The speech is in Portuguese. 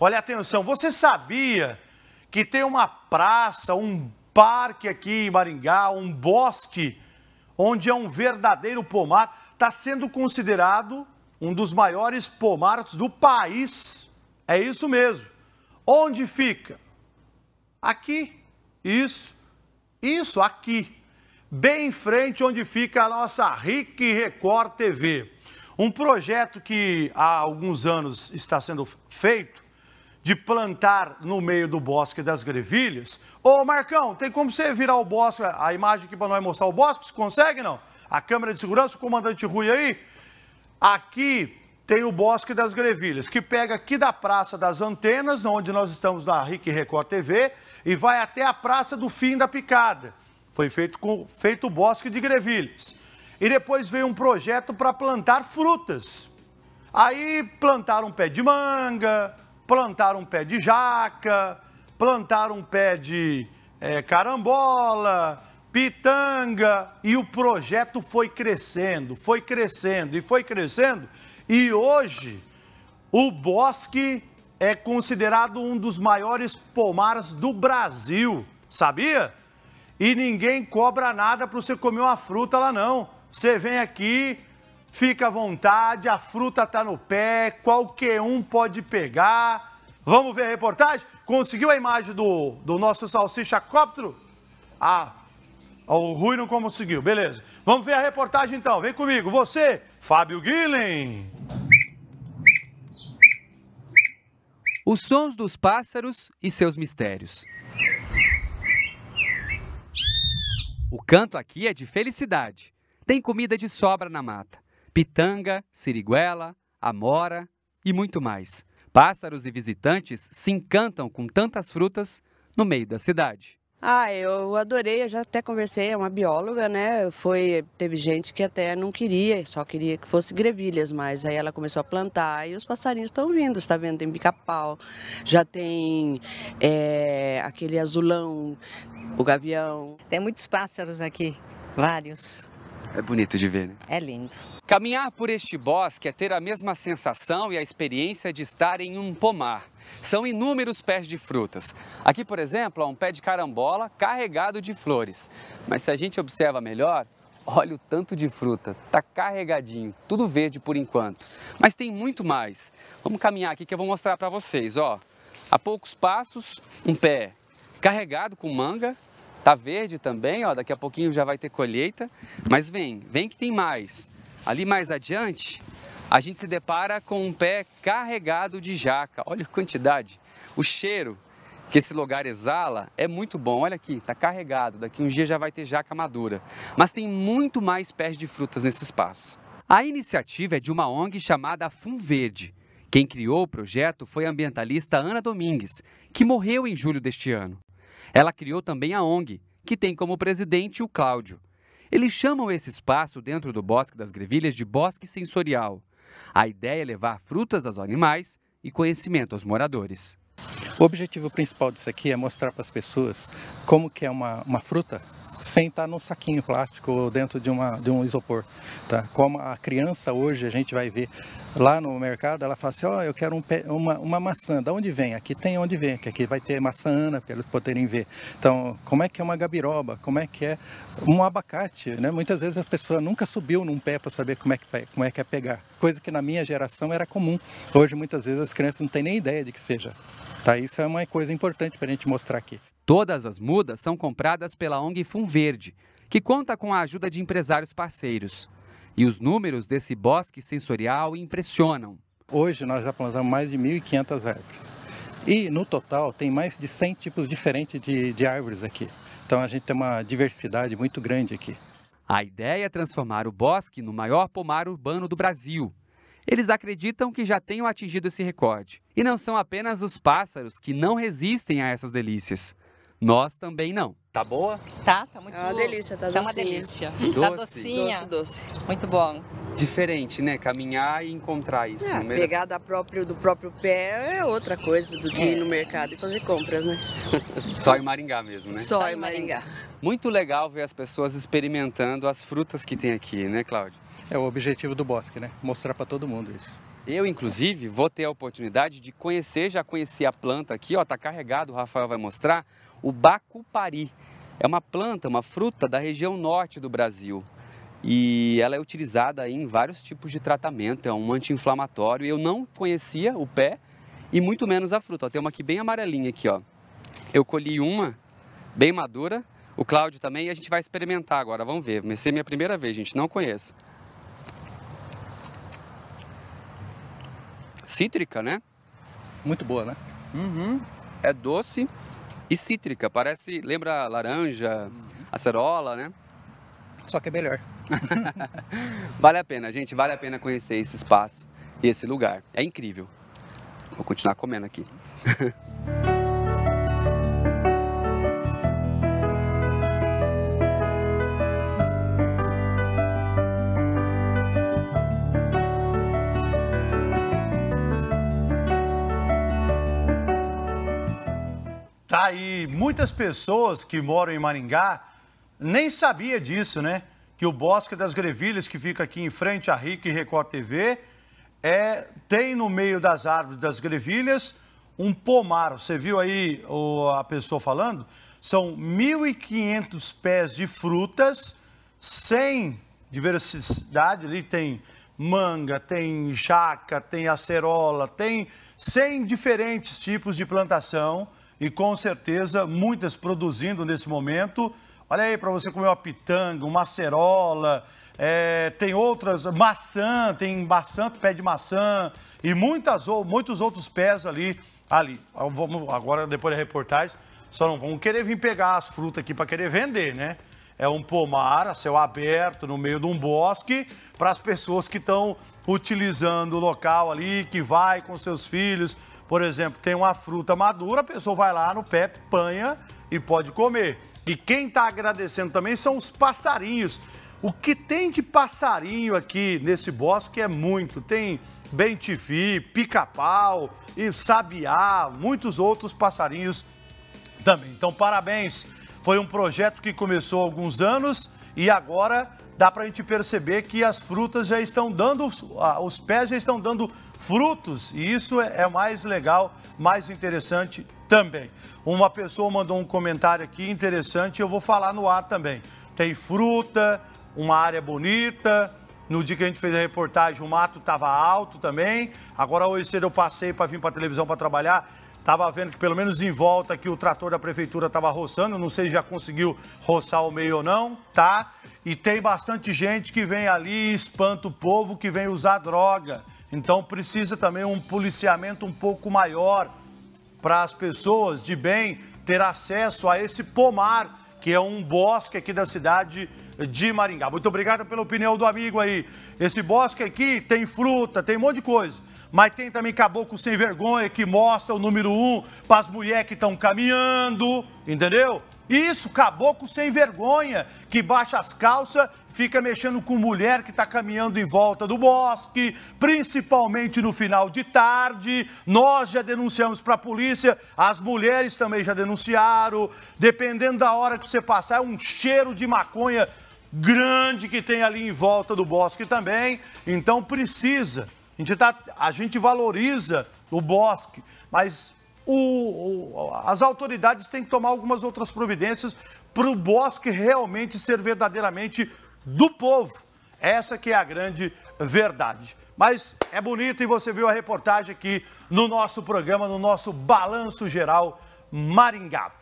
Olha atenção, você sabia que tem uma praça, um parque aqui em Maringá, um bosque, onde é um verdadeiro pomar, está sendo considerado um dos maiores pomares do país. É isso mesmo. Onde fica? Aqui. Isso. Isso aqui. Bem em frente onde fica a nossa RIC Record TV. Um projeto que há alguns anos está sendo feito de plantar no meio do bosque das grevilhas. Ô Marcão, tem como você virar o bosque, a imagem aqui para nós mostrar o bosque? Você consegue não? A câmera de segurança, o comandante Rui aí. Aqui tem o Bosque das Grevilhas, que pega aqui da Praça das Antenas, onde nós estamos na RIC Record TV, e vai até a Praça do Fim da Picada. Foi feito, com, feito o Bosque de Grevilhas. E depois veio um projeto para plantar frutas. Aí plantaram pé de manga, plantar um pé de jaca, plantar um pé de é, carambola, pitanga, e o projeto foi crescendo, foi crescendo e foi crescendo, e hoje o bosque é considerado um dos maiores pomares do Brasil, sabia? E ninguém cobra nada para você comer uma fruta lá não. Você vem aqui, Fica à vontade, a fruta está no pé, qualquer um pode pegar. Vamos ver a reportagem? Conseguiu a imagem do, do nosso salsicha cóptero? Ah, o Rui não conseguiu, beleza. Vamos ver a reportagem então, vem comigo. Você, Fábio Guilhem. Os sons dos pássaros e seus mistérios. O canto aqui é de felicidade. Tem comida de sobra na mata pitanga, siriguela, amora e muito mais. Pássaros e visitantes se encantam com tantas frutas no meio da cidade. Ah, eu adorei, eu já até conversei, é uma bióloga, né? Foi, teve gente que até não queria, só queria que fosse grevilhas, mas aí ela começou a plantar e os passarinhos estão vindo, está vendo? Tem bica pau já tem é, aquele azulão, o gavião. Tem muitos pássaros aqui, vários. É bonito de ver, né? É lindo. Caminhar por este bosque é ter a mesma sensação e a experiência de estar em um pomar. São inúmeros pés de frutas. Aqui, por exemplo, há um pé de carambola carregado de flores. Mas se a gente observa melhor, Olha o tanto de fruta, tá carregadinho, tudo verde por enquanto. Mas tem muito mais. Vamos caminhar aqui que eu vou mostrar para vocês, ó. A poucos passos, um pé carregado com manga Tá verde também, ó, daqui a pouquinho já vai ter colheita, mas vem, vem que tem mais. Ali mais adiante, a gente se depara com um pé carregado de jaca. Olha a quantidade. O cheiro que esse lugar exala é muito bom. Olha aqui, está carregado. Daqui um dia já vai ter jaca madura. Mas tem muito mais pés de frutas nesse espaço. A iniciativa é de uma ONG chamada Fum Verde. Quem criou o projeto foi a ambientalista Ana Domingues, que morreu em julho deste ano. Ela criou também a ONG, que tem como presidente o Cláudio. Eles chamam esse espaço dentro do Bosque das Grevilhas de Bosque Sensorial. A ideia é levar frutas aos animais e conhecimento aos moradores. O objetivo principal disso aqui é mostrar para as pessoas como que é uma, uma fruta sem estar tá num saquinho plástico ou dentro de, uma, de um isopor. Tá? Como a criança hoje, a gente vai ver lá no mercado, ela fala assim, ó, oh, eu quero um pé, uma, uma maçã, da onde vem? Aqui tem onde vem, que aqui vai ter maçã ana, né, para eles poderem ver. Então, como é que é uma gabiroba? Como é que é um abacate? Né? Muitas vezes a pessoa nunca subiu num pé para saber como é, que, como é que é pegar. Coisa que na minha geração era comum. Hoje, muitas vezes, as crianças não têm nem ideia de que seja. Tá? Isso é uma coisa importante para a gente mostrar aqui. Todas as mudas são compradas pela ONG Verde, que conta com a ajuda de empresários parceiros. E os números desse bosque sensorial impressionam. Hoje nós já plantamos mais de 1.500 árvores. E no total tem mais de 100 tipos diferentes de, de árvores aqui. Então a gente tem uma diversidade muito grande aqui. A ideia é transformar o bosque no maior pomar urbano do Brasil. Eles acreditam que já tenham atingido esse recorde. E não são apenas os pássaros que não resistem a essas delícias. Nós também não. Tá boa? Tá, tá muito é uma boa. delícia, tá, tá uma delícia. Doce? Tá docinha. Doce, doce. Muito bom. Diferente, né? Caminhar e encontrar isso. É, mesmo... Pegar da próprio, do próprio pé é outra coisa do que é. ir no mercado e fazer compras, né? Só em Maringá mesmo, né? Só, Só em Maringá. Muito legal ver as pessoas experimentando as frutas que tem aqui, né, Cláudio? É o objetivo do bosque, né? Mostrar para todo mundo isso. Eu, inclusive, vou ter a oportunidade de conhecer, já conheci a planta aqui, ó, tá carregado, o Rafael vai mostrar, o bacupari. É uma planta, uma fruta da região norte do Brasil. E ela é utilizada em vários tipos de tratamento, é um anti-inflamatório. Eu não conhecia o pé e muito menos a fruta. Ó, tem uma aqui bem amarelinha aqui, ó. Eu colhi uma bem madura, o Cláudio também, e a gente vai experimentar agora, vamos ver. Vai ser minha primeira vez, gente, não conheço. cítrica, né? Muito boa, né? Uhum. É doce e cítrica. Parece, lembra laranja, uhum. acerola, né? Só que é melhor. vale a pena, gente. Vale a pena conhecer esse espaço e esse lugar. É incrível. Vou continuar comendo aqui. Tá aí, muitas pessoas que moram em Maringá nem sabia disso, né? Que o Bosque das Grevilhas, que fica aqui em frente à RIC e Record TV, é, tem no meio das árvores das grevilhas um pomar. Você viu aí o, a pessoa falando? São 1.500 pés de frutas, sem diversidade, ali tem manga, tem jaca, tem acerola, tem 100 diferentes tipos de plantação e com certeza muitas produzindo nesse momento. Olha aí para você comer uma pitanga, uma acerola, é, tem outras, maçã, tem maçã, pé de maçã e muitas, ou, muitos outros pés ali. ali. Vamos, agora, depois da reportagem, só não vão querer vir pegar as frutas aqui para querer vender, né? é um pomar a céu aberto no meio de um bosque para as pessoas que estão utilizando o local ali, que vai com seus filhos. Por exemplo, tem uma fruta madura, a pessoa vai lá no pé, panha e pode comer. E quem está agradecendo também são os passarinhos. O que tem de passarinho aqui nesse bosque é muito. Tem bentifi, pica-pau e sabiá, muitos outros passarinhos também. Então, parabéns foi um projeto que começou há alguns anos e agora dá para a gente perceber que as frutas já estão dando, os pés já estão dando frutos e isso é, é mais legal, mais interessante também. Uma pessoa mandou um comentário aqui interessante, eu vou falar no ar também. Tem fruta, uma área bonita. No dia que a gente fez a reportagem, o mato estava alto também. Agora hoje cedo eu passei para vir para a televisão para trabalhar Estava vendo que pelo menos em volta que o trator da prefeitura estava roçando, não sei se já conseguiu roçar o meio ou não, tá? E tem bastante gente que vem ali e espanta o povo que vem usar droga. Então precisa também um policiamento um pouco maior para as pessoas de bem ter acesso a esse pomar que é um bosque aqui da cidade de Maringá. Muito obrigado pela opinião do amigo aí. Esse bosque aqui tem fruta, tem um monte de coisa, mas tem também caboclo sem vergonha que mostra o número um para as mulheres que estão caminhando, entendeu? Isso, caboclo sem vergonha, que baixa as calças, fica mexendo com mulher que está caminhando em volta do bosque, principalmente no final de tarde. Nós já denunciamos para a polícia, as mulheres também já denunciaram. Dependendo da hora que você passar, é um cheiro de maconha grande que tem ali em volta do bosque também. Então precisa. A gente, tá, a gente valoriza o bosque, mas o, as autoridades têm que tomar algumas outras providências para o bosque realmente ser verdadeiramente do povo. Essa que é a grande verdade. Mas é bonito e você viu a reportagem aqui no nosso programa, no nosso Balanço Geral Maringá.